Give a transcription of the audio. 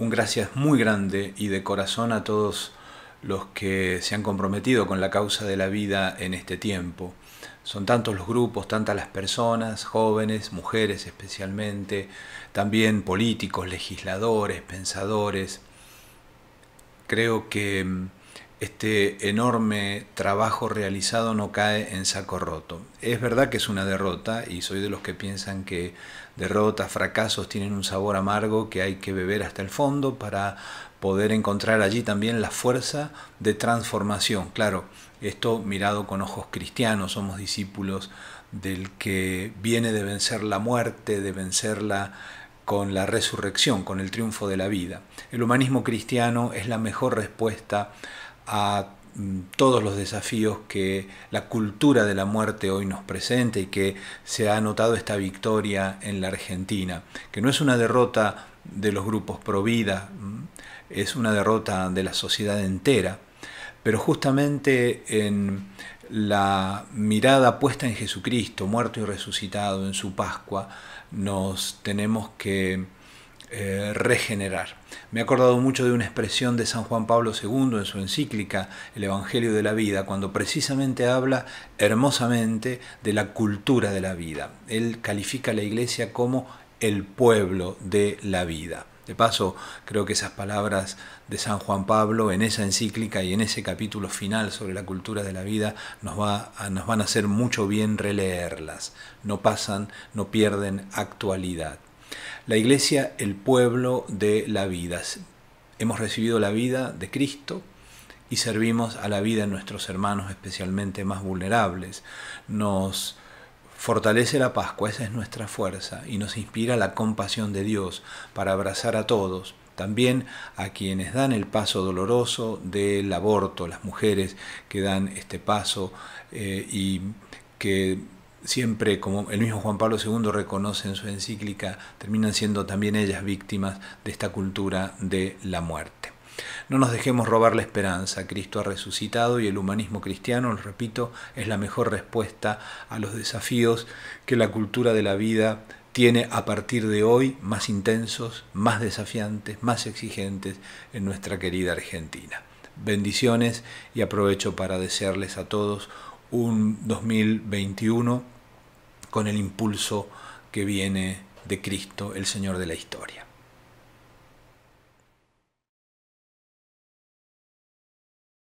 un gracias muy grande y de corazón a todos los que se han comprometido con la causa de la vida en este tiempo. Son tantos los grupos, tantas las personas, jóvenes, mujeres especialmente, también políticos, legisladores, pensadores. Creo que mm, este enorme trabajo realizado no cae en saco roto. Es verdad que es una derrota y soy de los que piensan que derrotas, fracasos tienen un sabor amargo que hay que beber hasta el fondo para poder encontrar allí también la fuerza de transformación. Claro, esto mirado con ojos cristianos, somos discípulos del que viene de vencer la muerte, de vencerla con la resurrección, con el triunfo de la vida. El humanismo cristiano es la mejor respuesta a mm, todos los desafíos que la cultura de la muerte hoy nos presenta y que se ha notado esta victoria en la Argentina, que no es una derrota de los grupos pro vida, mm, es una derrota de la sociedad entera, pero justamente en la mirada puesta en Jesucristo, muerto y resucitado en su Pascua, nos tenemos que eh, regenerar. Me he acordado mucho de una expresión de San Juan Pablo II en su encíclica El Evangelio de la Vida, cuando precisamente habla hermosamente de la cultura de la vida. Él califica a la iglesia como el pueblo de la vida. De paso, creo que esas palabras de San Juan Pablo en esa encíclica y en ese capítulo final sobre la cultura de la vida nos, nos van a hacer mucho bien releerlas. No pasan, no pierden actualidad. La iglesia, el pueblo de la vida. Hemos recibido la vida de Cristo y servimos a la vida de nuestros hermanos, especialmente más vulnerables. Nos fortalece la Pascua, esa es nuestra fuerza, y nos inspira la compasión de Dios para abrazar a todos, también a quienes dan el paso doloroso del aborto, las mujeres que dan este paso eh, y que siempre, como el mismo Juan Pablo II reconoce en su encíclica, terminan siendo también ellas víctimas de esta cultura de la muerte. No nos dejemos robar la esperanza. Cristo ha resucitado y el humanismo cristiano, lo repito, es la mejor respuesta a los desafíos que la cultura de la vida tiene a partir de hoy más intensos, más desafiantes, más exigentes en nuestra querida Argentina. Bendiciones y aprovecho para desearles a todos un 2021 con el impulso que viene de Cristo, el Señor de la historia.